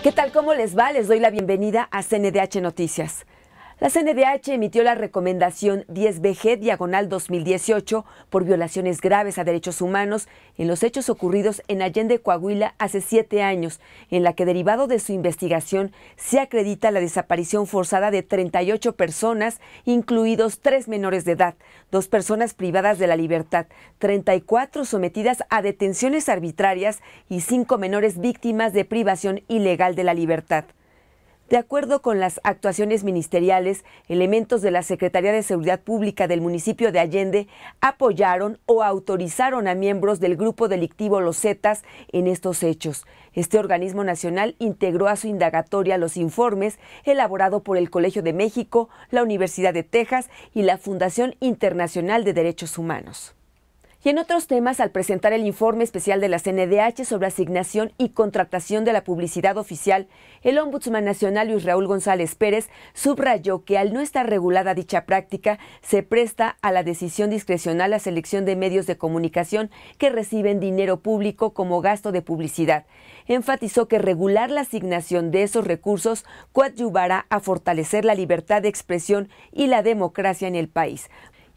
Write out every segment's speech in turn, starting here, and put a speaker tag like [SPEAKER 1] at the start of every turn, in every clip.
[SPEAKER 1] ¿Qué tal? ¿Cómo les va? Les doy la bienvenida a CNDH Noticias. La CNDH emitió la recomendación 10BG diagonal 2018 por violaciones graves a derechos humanos en los hechos ocurridos en Allende, Coahuila, hace siete años, en la que derivado de su investigación se acredita la desaparición forzada de 38 personas, incluidos tres menores de edad, dos personas privadas de la libertad, 34 sometidas a detenciones arbitrarias y cinco menores víctimas de privación ilegal de la libertad. De acuerdo con las actuaciones ministeriales, elementos de la Secretaría de Seguridad Pública del municipio de Allende apoyaron o autorizaron a miembros del grupo delictivo Los Zetas en estos hechos. Este organismo nacional integró a su indagatoria los informes elaborados por el Colegio de México, la Universidad de Texas y la Fundación Internacional de Derechos Humanos. Y en otros temas, al presentar el informe especial de la CNDH sobre asignación y contratación de la publicidad oficial, el Ombudsman Nacional Luis Raúl González Pérez subrayó que al no estar regulada dicha práctica, se presta a la decisión discrecional la selección de medios de comunicación que reciben dinero público como gasto de publicidad. Enfatizó que regular la asignación de esos recursos coadyuvará a fortalecer la libertad de expresión y la democracia en el país.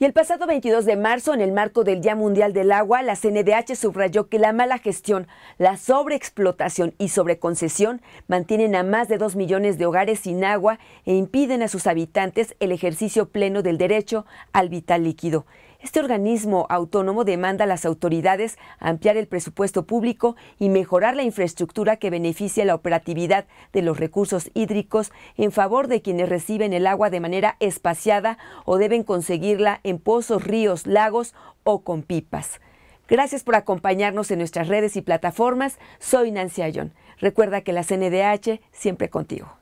[SPEAKER 1] Y el pasado 22 de marzo, en el marco del Día Mundial del Agua, la CNDH subrayó que la mala gestión, la sobreexplotación y sobreconcesión mantienen a más de 2 millones de hogares sin agua e impiden a sus habitantes el ejercicio pleno del derecho al vital líquido. Este organismo autónomo demanda a las autoridades ampliar el presupuesto público y mejorar la infraestructura que beneficie la operatividad de los recursos hídricos en favor de quienes reciben el agua de manera espaciada o deben conseguirla en pozos, ríos, lagos o con pipas. Gracias por acompañarnos en nuestras redes y plataformas. Soy Nancy Ayón. Recuerda que la CNDH siempre contigo.